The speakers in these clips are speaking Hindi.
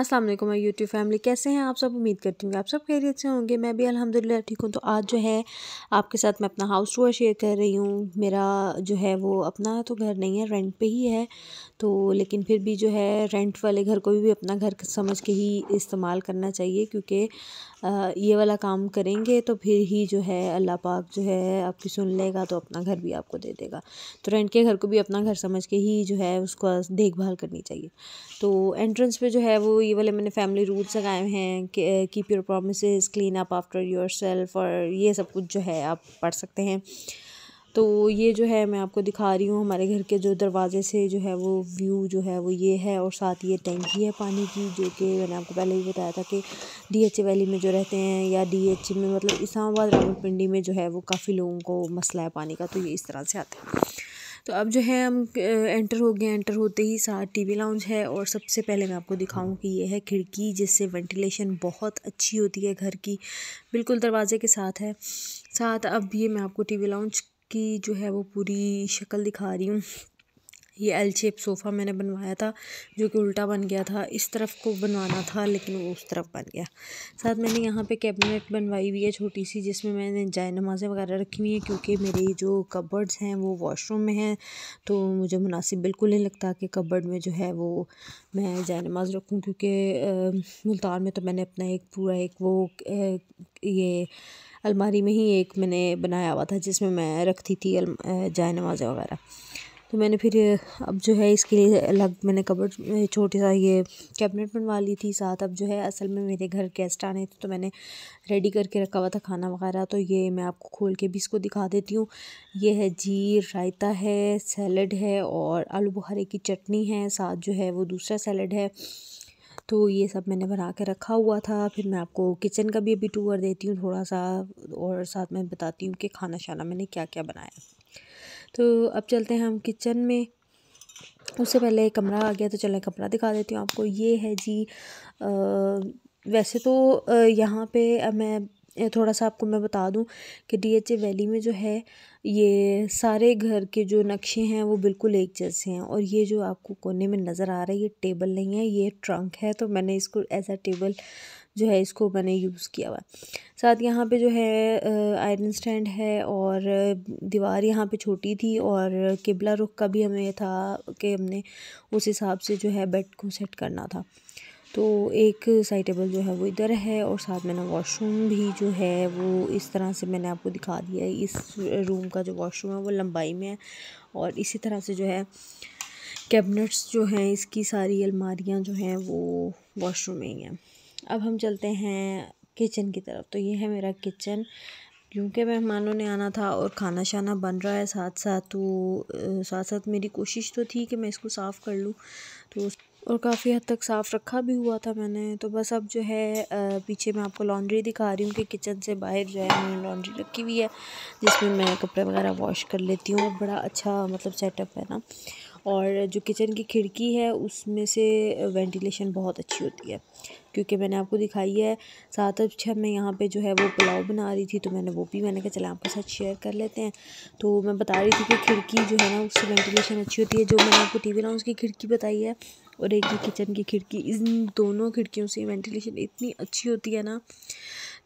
अस्सलाम वालेकुम माय यूट्यूब फैमिली कैसे हैं आप सब उम्मीद करती हूँ आप सब खैरियत से होंगे मैं भी अल्हम्दुलिल्लाह ठीक हूँ तो आज जो है आपके साथ मैं अपना हाउस टूर शेयर कर रही हूँ मेरा जो है वो अपना तो घर नहीं है रेंट पे ही है तो लेकिन फिर भी जो है रेंट वाले घर को भी, भी अपना घर समझ के ही इस्तेमाल करना चाहिए क्योंकि ये वाला काम करेंगे तो फिर ही जो है अल्लाह पाक जो है आपकी सुन लेगा तो अपना घर भी आपको दे देगा तो रेंट के घर को भी अपना घर समझ के ही जो है उसको देखभाल करनी चाहिए तो एंट्रेंस पे जो है वो ये वाले मैंने फैमिली रूल्स लगाए हैं कि keep your promise clean up after yourself और ये सब कुछ जो है आप पढ़ सकते हैं तो ये जो है मैं आपको दिखा रही हूँ हमारे घर के जो दरवाज़े से जो है वो व्यू जो है वो ये है और साथ ये टैंकी है पानी की जो कि मैंने आपको पहले ही बताया था कि ए वैली में जो रहते हैं या डीएच में मतलब इस्लामाबाद रावलपिंडी में जो है वो काफ़ी लोगों को मसला है पानी का तो ये इस तरह से आता है तो अब जो है हम एंटर हो गए एंटर होते ही साथ टीवी लाउंज है और सबसे पहले मैं आपको दिखाऊं कि ये है खिड़की जिससे वेंटिलेशन बहुत अच्छी होती है घर की बिल्कुल दरवाजे के साथ है साथ अब ये मैं आपको टीवी लाउंज इसकी जो है वो पूरी शक्ल दिखा रही हूँ ये एल शेप सोफ़ा मैंने बनवाया था जो कि उल्टा बन गया था इस तरफ को बनवाना था लेकिन वो उस तरफ बन गया साथ मैंने यहाँ पे कैबिनेट बनवाई हुई है छोटी सी जिसमें मैंने जाय नमाज़ें वगैरह रखी हुई हैं क्योंकि मेरे जो कबर्ड्स हैं वो वॉशरूम में हैं तो मुझे मुनासिब बिल्कुल नहीं लगता कि कबर्ड में जो है वो मैं जाय नमाज रखूँ क्योंकि मुल्तान में तो मैंने अपना एक पूरा एक वो ए, ये अलमारी में ही एक मैंने बनाया हुआ था जिसमें मैं रखती थी जाए नमाज़ वगैरह तो मैंने फिर अब जो है इसके लिए अलग मैंने कबर छोटी सा ये कैबिनेट बनवा ली थी साथ अब जो है असल में मेरे घर गेस्ट आने थे तो मैंने रेडी करके रखा हुआ था खाना वगैरह तो ये मैं आपको खोल के भी इसको दिखा देती हूँ ये है जी रायता है सैलड है और आलू बुखारे की चटनी है साथ जो है वो दूसरा सैलड है तो ये सब मैंने बना के रखा हुआ था फिर मैं आपको किचन का भी अभी टूर देती हूँ थोड़ा सा और साथ में बताती हूँ कि खाना शाना मैंने क्या क्या बनाया तो अब चलते हैं हम किचन में उससे पहले कमरा आ गया तो चलें कमरा दिखा देती हूँ आपको ये है जी आ, वैसे तो यहाँ पे मैं थोड़ा सा आपको मैं बता दूं कि डीएचए वैली में जो है ये सारे घर के जो नक्शे हैं वो बिल्कुल एक जैसे हैं और ये जो आपको कोने में नज़र आ रहा है ये टेबल नहीं है ये ट्रंक है तो मैंने इसको ऐसा टेबल जो है इसको मैंने यूज़ किया हुआ साथ यहाँ पे जो है आयरन स्टैंड है और दीवार यहाँ पे छोटी थी और किबला रुख का भी हमें था कि हमने उस हिसाब से जो है बेड को सेट करना था तो एक साइड टेबल जो है वो इधर है और साथ में ना वॉशरूम भी जो है वो इस तरह से मैंने आपको दिखा दिया है इस रूम का जो वॉशरूम है वो लंबाई में है और इसी तरह से जो है कैबिनेट्स जो हैं इसकी सारी अलमारियाँ जो हैं वो वॉशरूम में ही हैं अब हम चलते हैं किचन की तरफ तो ये है मेरा किचन क्योंकि मेहमानों ने आना था और खाना शाना बन रहा है साथ साथ तो साथ साथ मेरी कोशिश तो थी कि मैं इसको साफ़ कर लूँ तो और काफ़ी हद तक साफ़ रखा भी हुआ था मैंने तो बस अब जो है पीछे मैं आपको लॉन्ड्री दिखा रही हूँ कि किचन से बाहर जो है मैंने लॉन्ड्री रखी हुई है जिसमें मैं कपड़े वगैरह वॉश कर लेती हूँ बड़ा अच्छा मतलब सेटअप है ना और जो किचन की खिड़की है उसमें से वेंटिलेशन बहुत अच्छी होती है क्योंकि मैंने आपको दिखाई है सात अब छः मैं यहाँ पे जो है वो पुलाव बना रही थी तो मैंने वो भी मैंने कहा चला आपके साथ शेयर कर लेते हैं तो मैं बता रही थी कि खिड़की जो है ना उससे वेंटिलेशन अच्छी होती है जो मैंने आपको टी वी लाउंज की खिड़की बताई है और एक ही किचन की खिड़की इन दोनों खिड़कियों से वेंटिलेशन इतनी अच्छी होती है ना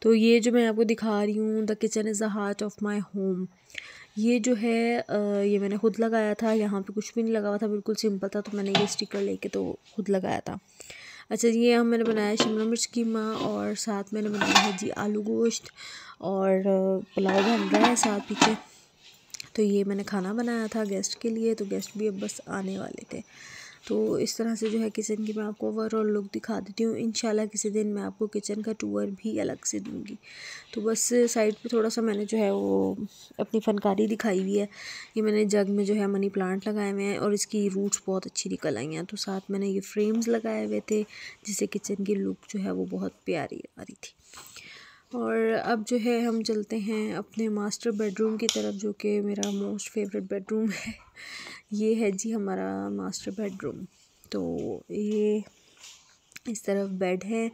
तो ये जो मैं आपको दिखा रही हूँ the kitchen is the heart of my home ये जो है आ, ये मैंने खुद लगाया था यहाँ पे कुछ भी नहीं लगा हुआ था बिल्कुल सिंपल था तो मैंने ये स्टिकर लेके तो खुद लगाया था अच्छा ये हम मैंने बनाया शिमला मिर्च कीमा और साथ मैंने बनाया है जी आलू गोश्त और पुलाव बन रहा है साथ पीछे तो ये मैंने खाना बनाया था गेस्ट के लिए तो गेस्ट भी अब बस आने वाले थे तो इस तरह से जो है किचन की मैं आपको ओवरऑल लुक दिखा देती हूँ इन किसी दिन मैं आपको किचन का टूर भी अलग से दूँगी तो बस साइड पे थोड़ा सा मैंने जो है वो अपनी फनकारी दिखाई हुई है ये मैंने जग में जो है मनी प्लांट लगाए हुए हैं और इसकी रूट्स बहुत अच्छी निकल आई हैं तो साथ मैंने ये फ्रेम्स लगाए हुए थे जिससे किचन की लुक जो है वो बहुत प्यारी आ रही थी और अब जो है हम चलते हैं अपने मास्टर बेडरूम की तरफ जो कि मेरा मोस्ट फेवरेट बेडरूम है ये है जी हमारा मास्टर बेडरूम तो ये इस तरफ बेड है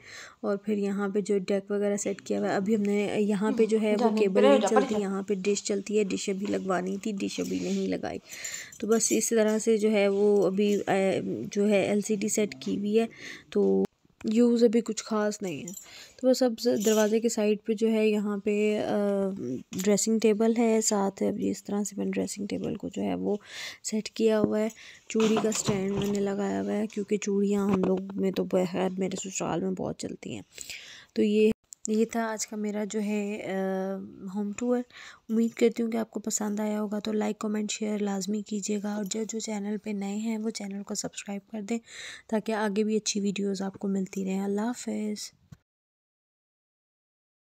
और फिर यहाँ पे जो डेक वगैरह सेट किया हुआ है अभी हमने यहाँ पे जो है वो केबल नहीं चलती यहाँ पे डिश चलती है डिश अभी लगवानी थी डिश अभी नहीं लगाई तो बस इस तरह से जो है वो अभी जो है एलसीडी सेट की हुई है तो यूज़ अभी कुछ ख़ास नहीं है तो बस अब दरवाज़े के साइड पे जो है यहाँ पे ड्रेसिंग टेबल है साथ अब इस तरह से मैंने ड्रेसिंग टेबल को जो है वो सेट किया हुआ है चूड़ी का स्टैंड मैंने लगाया हुआ है क्योंकि चूड़ियाँ हम लोग में तो बहर मेरे ससुराल में बहुत चलती हैं तो ये ये था आज का मेरा जो है होम टूर उम्मीद करती हूँ कि आपको पसंद आया होगा तो लाइक कमेंट शेयर लाजमी कीजिएगा और जो जो चैनल पे नए हैं वो चैनल को सब्सक्राइब कर दें ताकि आगे भी अच्छी वीडियोस आपको मिलती रहें अल्लाह हाफ